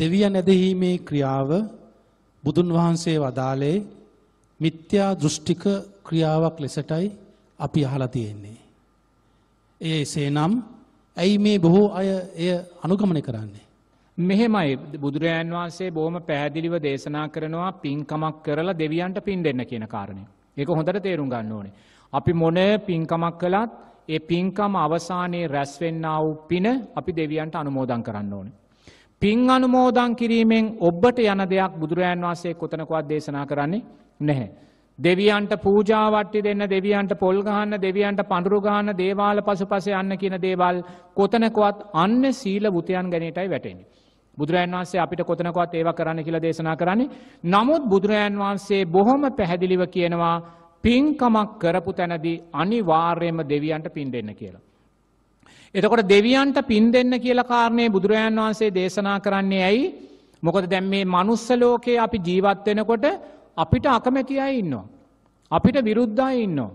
දෙවියන් ඇදහිීමේ ක්‍රියාව බුදුන් වහන්සේ වදාලේ මිත්‍යා දෘෂ්ටික ක්‍රියාවක් ලෙසටයි අපි අහලා තියෙන්නේ. ඒ එසේනම් ඇයි මේ බොහෝ අය එය අනුගමනය කරන්නේ? මෙහෙමයි බුදුරජාන් වහන්සේ බොහොම පැහැදිලිව දේශනා කරනවා පින්කමක් කරලා දෙවියන්ට පින් දෙන්න කියන කාරණය. ඒක හොඳට තේරුම් ගන්න ඕනේ. අපි මොන පින්කමක් කළත් ඒ පින්කම අවසානයේ රැස්වෙන්නා වූ පින අපි දෙවියන්ට අනුමෝදන් කරන්න ඕනේ. පින් අනුමෝදන් කිරීමෙන් ඔබ්බට යන දෙයක් බුදුරජාන් වහන්සේ කොතනකවත් දේශනා කරන්නේ නැහැ. දෙවියන්ට පූජාවට්ටි දෙන්න දෙවියන්ට පොල්ගහන්න දෙවියන්ට පඳුරුගහන්න දේවාල පසු පස යන්න කියන දේවල් කොතනකොත් අන්න සීල බුතයන් ගැනටයි වැටෙන්නේ. බුදුරජන් වහන්සේ අපිට කොතනකොත් ඒව කරන්න කියලා දේශනා කරන්නේ. නමුත් බුදුරජන් වහන්සේ බොහොම පැහැදිලිව කියනවා පින්කමක් කරපු තැනදී අනිවාර්යම දෙවියන්ට පින් දෙන්න කියලා. එතකොට දෙවියන්ට පින් දෙන්න කියලා කාරණය බුදුරජාන් වහන්සේ දේශනා කරන්නේ ඇයි මොකද දැම් මේ මනුස්ස ලෝකයේ අපි ජීවත් වෙනකොට අපිට අකමැති අය ඉන්නවා. අපිට විරුද්ධයි ඉන්නවා.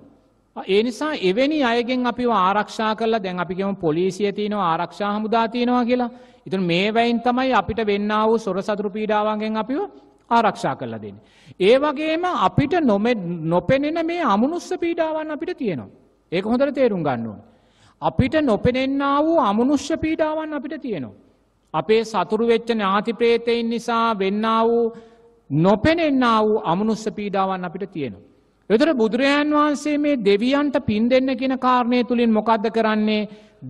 ඒ නිසා එවැනි අයගෙන් අපි ආරක්ෂා කරලා දැන් අපිකම පොලිසිය තියනවා ආරක්ෂා හමුදා තියෙනවා කියලා ඉතුන් මේ වැයින් තමයි අපිට වෙන්න වූ සොර සතුරු පීඩාවන්ගෙන් අපිව ආරක්ෂා කරලා දෙන්න. ඒ වගේම අපිට නොමෙ නොපෙනෙන මේ අමනුස්ස පීඩාවන් අපිට තියෙනවා. ඒක හොඳට තේරුම් ගන්නවා. අපිට නොපෙනෙන්න්නා වූ අමනුෂ්‍ය පීඩාවන් අපිට තියෙනවා. අපේ සතුරු වෙච්ච ඥාති ප්‍රේතයින් නිසා වෙන්න වූ නොපෙනෙන්න්නා වූ අමනුස්්‍ය පීඩාවන් අපිට තියෙනවා. එතර බුදුරජාන් වහන්සේ මේ දෙවියන්ට පින් දෙන්න කියෙන කාරණය තුළින් මොකක්ද කරන්නේ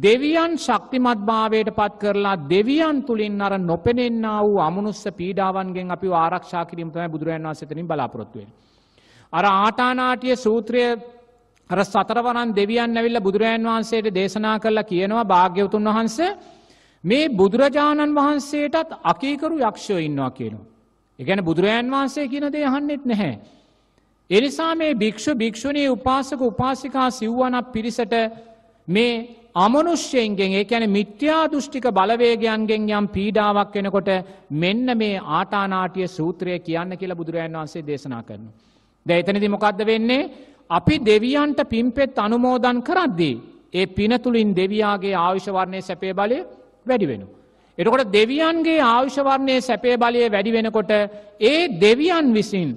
දෙවියන් ශක්තිමත් භාවයට පත් කරලා දෙවියන් තුළින් අර නොපෙනෙන්න්නා වූ අමනුස්්‍ය පීඩාවන්ගෙන් අපි ආරක්ෂා කිරීමතම බුදුරජන් වන්සතනින් බලාපොත්තුවෙන්. අර ආටානාටිය සූත්‍රය අර සතරවරන් දෙවියන් ඇවිල්ල බුදුරජාන් වහන්සේට දේශනා කරලා කියනවා භාග්‍යවතුන් වහන්ස මේ බුදුරජාණන් වහන්සේටත් අකීකරු යක්ෂෝ ඉන්නවා කියනවා. එකැන බුදුරජාන් වහන්සේ කියනදේ යහන්නෙත් නැහැ. එනිසා මේ භික්‍ෂු භික්‍ෂුණී උපාසක උපාසිකා සිව්වනක් පිරිසට මේ අමනුෂ්‍යයෙන්ගෙන් ඒ ඇන මිත්‍යා දෘෂ්ටික බලවේගයන්ගෙන් යම් පීඩාවක් වෙනකොට මෙන්න මේ ආටානාටිය සූත්‍රය කියන්න කියලා බුදුරජාන් වහන්සේ දේශනා කරනවා. දැ එතනදි මොකක්ද වෙන්නේ අපි දෙවියන්ට පින්පෙත් අනුමෝදන් කරද්දී. ඒ පිනතුළින් දෙවියාගේ ආවිශවරණය සැපේ බලය වැඩි වෙන. එටකොට දෙවියන්ගේ ආවිශවරණය සැපේ බලය වැඩි වෙනකොට ඒ දෙවියන් විසින්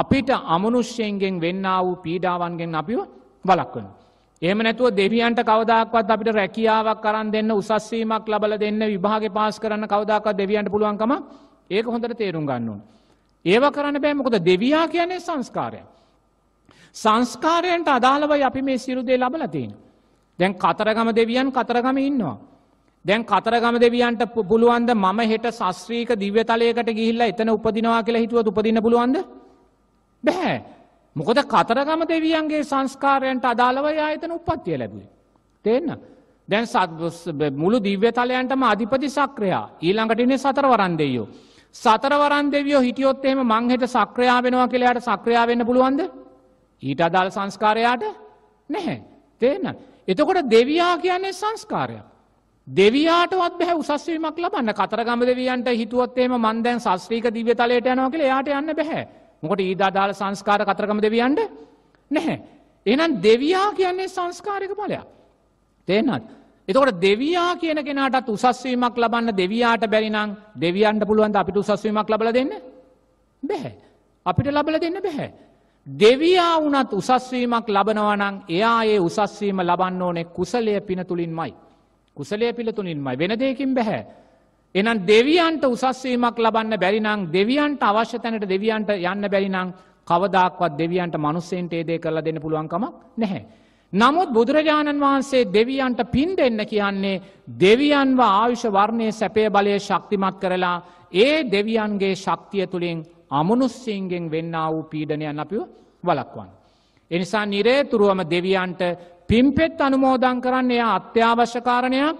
අපිට අමනුෂ්‍යයෙන්ගෙන් වෙන්න වූ පීඩාවන්ගෙන් අපිව වලක්වන. එම නැතුව දෙවියන්ට කවදක්වත් අපිට රැකියාවක් කරන්න දෙන්න උසස්වීමක් ලබල දෙන්න විභාග පාස් කරන්න කවදක්වත් දෙවියන්ට පුළුවන්කම ඒක හොඳට තේරුම් ගන්නුන්. ඒව කරන්න බෑමකොද දෙවයා කියන්නේ සංස්කාරයක්. සංස්කාරයන්ට අදාළවයි අපි මේ සිරුදේ ලබල තියෙන. දැන් කතරගම දෙවියන් කතරගම ඉන්නවා. දැන් කතරගම දෙවියන්ට පුළුවන්ද මම හෙට සස්්‍රීක දිව්‍යතලයකට ගිහිල්ලා එතන උපදිනවා කියලා හිතුවත් උපදින පුළුවන්ද. බැහැ. මොකද කතරගම දෙවියන්ගේ සංස්කාරයන්ට අදාළවයි ආයතන උපත්තිය ලැබුවේ. තිේන්න. දැන් සත් මුළු දිව්‍යතලයන්ටම අධිපති සක්‍රයා ඊළඟටිනේ සතරවරන් දෙයෝ. සතරවරන් දෙවියෝ හිටියොත් එහෙම මංහෙට සක්‍රයා වෙනවා කියලාට සක්‍රයා වෙන්න පුළුවන්ද. ඊට අදාළ සංස්කාරයාට නැහැ. තේන. එතකොට දෙවියා කියන්නේ සංස්කාරයක්. දෙවියාටවත් බැහැ උසස්වීමක් ලබන්න කතරගම දෙවියන්ට හිතුවත්තේම මන්දැන් ශස්ත්‍රීක දිව්‍ය තලයට යනවා කියලා එයාට යන්න බැහැ. මොකට ඊට අදාළ සංස්කාර කතරගම දෙවියන්ට නැහැ. එහෙනම් දෙවියා කියන්නේ සංස්කාරික ඵලයක්. තේන්නත්. එතකොට දෙවියා කියන කෙනාටත් උසස්වීමක් ලබන්න දෙවියාට බැරි නම් දෙවියන්ට පුළුවන් ද අපිට උසස්වීමක් ලබලා දෙන්න? බැහැ. අපිට ලබලා දෙන්න බැහැ. දෙවියා වුණත් උසස්වීමක් ලබනවනං එයා ඒ උසස්වීම ලබන්න ඕනෙ කුසලය පිනතුලින්මයි. කුසලය පිළතුලින්මයි වෙන දෙයකින් බැහැ. එනම් දෙවියන්ට උසස්වීමක් ලබන්න බැරිනං දෙවියන්ට අවශ්‍ය තැනට දෙවියන්ට යන්න බැරිනං කවදක්වත් දෙවියන්ට මනුස්සෙන්ට ඒදේ කරලා දෙන්න පුළුවන්කමක් නැහැ. නමුත් බුදුරජාණන් වහන්සේ දෙවියන්ට පින් දෙන්න කියන්නේ දෙවියන්ව ආවිෂ වර්ණය සැපය බලය ශක්තිමත් කරලා ඒ දෙවියන්ගේ ශක්තිය තුළින් අමනුස්සයන්ගෙන් වෙන්නා වූ පීඩනයන් අපිව වලක්වන්. එනිසා නිරේතුරුවම දෙවියන්ට පිම්පෙත් අනුමෝදන් කරන්න එයා අත්‍යවශ්‍යකාරණයක්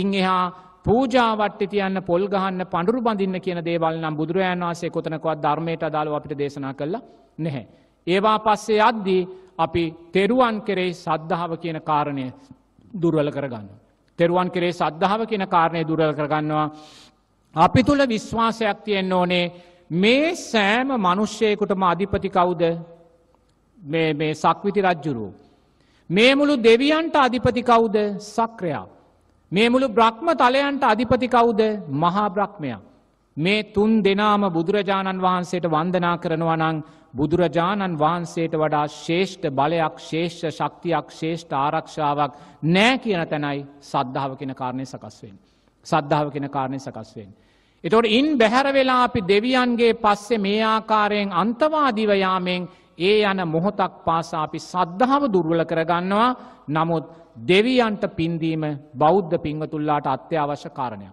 ඉං එහා පූජාවට්ටි තියන්න පොල්ගහන්න පඩුරු බඳන්න කියන දේවල් නම් බුදුරජන් වන්සේ කොතනකවත් ධර්මයට දාල අපිට දේශනා කරලා නැහැ. ඒවා පස්සේ අද්දී අපි තෙරුවන් කෙරෙහි සද්ධාව කියන කාරණය දුර්වල කරගන්න. තෙරුවන් කෙරේ සද්ධාව කියන කාරණය දුරල් කරගන්නවා. අපි තුළ විශ්වාසයක් තියෙන් ඕනේ මේ සෑම මනුෂ්‍යයකුටම අධිපති කවුද මේ සක්විති රජ්ජුරු. මේ මුළු දෙවියන්ට අධිපති කවුද සක්‍රයා. මේ මුළු බ්‍රහ්ම තලයන්ට අධිපති කවුද මහා බ්‍රහ්මයක්. මේ තුන් දෙනාම බුදුරජාණන් වහන්සේට වන්දනා කරනවා නං බුදුරජාණන් වහන්සේට වඩා ශේෂ්ඨ බලයක් ශේෂ්ඨ ශක්තියක් ශේෂ්ඨ ආරක්ෂාවක් නෑ කියන තැනයි සද්ධාව කෙන කාරණය සකස්වෙන්. සද්ධාව කෙන කාරණය සකස්වෙන්. එතොට ඉන් බැහැර වෙලා අපි දෙවියන්ගේ පස්සේ මේ ආකාරයෙන් අන්තවාදිවයාමෙන් ඒ යන මොහොතක් පාසා අපි සද්ධාව දුර්වල කරගන්නවා නමුත් දෙවියන්ට පින්දීම බෞද්ධ පිංවතුල්ලාට අත්‍යවශ්‍ය කාරණයක්.